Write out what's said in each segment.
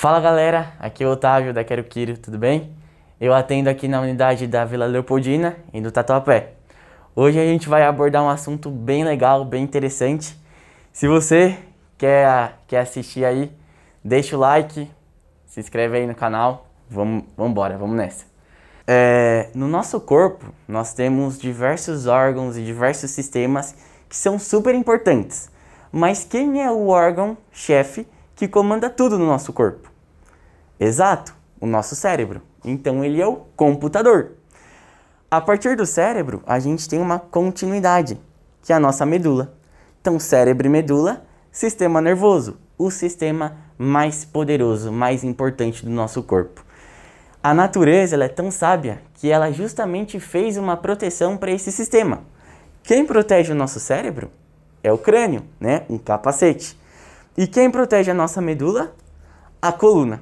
Fala galera, aqui é o Otávio da Quero Quiro, tudo bem? Eu atendo aqui na unidade da Vila Leopoldina e do Tatuapé. Hoje a gente vai abordar um assunto bem legal, bem interessante. Se você quer, quer assistir aí, deixa o like, se inscreve aí no canal, vamos embora, vamos nessa. É, no nosso corpo, nós temos diversos órgãos e diversos sistemas que são super importantes. Mas quem é o órgão-chefe que comanda tudo no nosso corpo. Exato, o nosso cérebro. Então ele é o computador. A partir do cérebro, a gente tem uma continuidade, que é a nossa medula. Então, cérebro e medula, sistema nervoso, o sistema mais poderoso, mais importante do nosso corpo. A natureza ela é tão sábia que ela justamente fez uma proteção para esse sistema. Quem protege o nosso cérebro é o crânio, né? Um capacete. E quem protege a nossa medula? A coluna.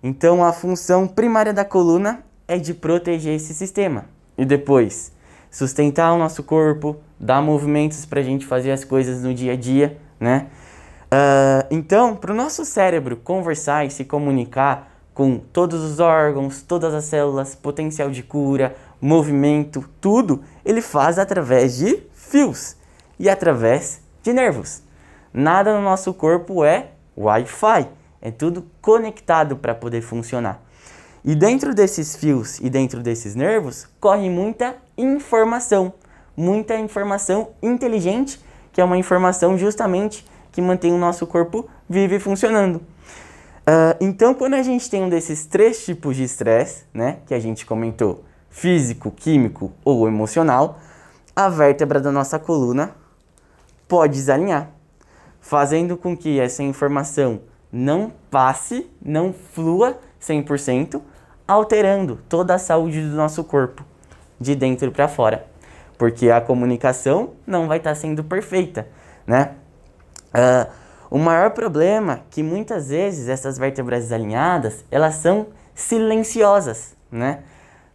Então a função primária da coluna é de proteger esse sistema. E depois, sustentar o nosso corpo, dar movimentos para a gente fazer as coisas no dia a dia, né? Uh, então, para o nosso cérebro conversar e se comunicar com todos os órgãos, todas as células, potencial de cura, movimento, tudo, ele faz através de fios e através de nervos. Nada no nosso corpo é Wi-Fi. É tudo conectado para poder funcionar. E dentro desses fios e dentro desses nervos corre muita informação, muita informação inteligente, que é uma informação justamente que mantém o nosso corpo vivo e funcionando. Uh, então, quando a gente tem um desses três tipos de estresse, né, que a gente comentou, físico, químico ou emocional, a vértebra da nossa coluna pode desalinhar fazendo com que essa informação não passe, não flua 100%, alterando toda a saúde do nosso corpo, de dentro para fora. Porque a comunicação não vai estar tá sendo perfeita, né? Uh, o maior problema é que muitas vezes essas vértebras desalinhadas, elas são silenciosas, né?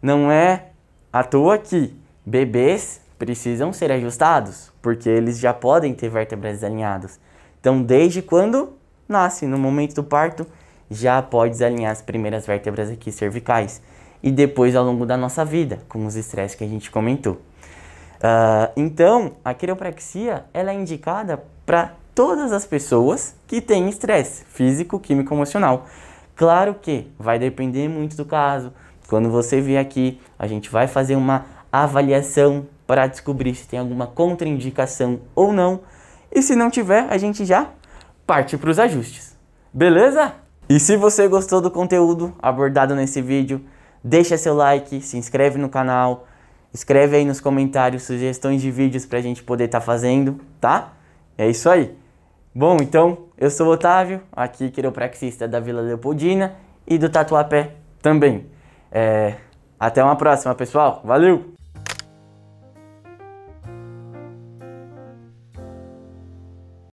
Não é à toa que bebês precisam ser ajustados, porque eles já podem ter vértebras desalinhadas. Então, desde quando nasce, no momento do parto, já pode desalinhar as primeiras vértebras aqui cervicais. E depois ao longo da nossa vida, com os estresses que a gente comentou. Uh, então, a quiropraxia ela é indicada para todas as pessoas que têm estresse físico, químico, emocional. Claro que vai depender muito do caso. Quando você vier aqui, a gente vai fazer uma avaliação para descobrir se tem alguma contraindicação ou não. E se não tiver, a gente já parte para os ajustes. Beleza? E se você gostou do conteúdo abordado nesse vídeo, deixa seu like, se inscreve no canal, escreve aí nos comentários sugestões de vídeos para a gente poder estar tá fazendo, tá? É isso aí. Bom, então, eu sou o Otávio, aqui quiropraxista da Vila Leopoldina e do Tatuapé também. É... Até uma próxima, pessoal. Valeu!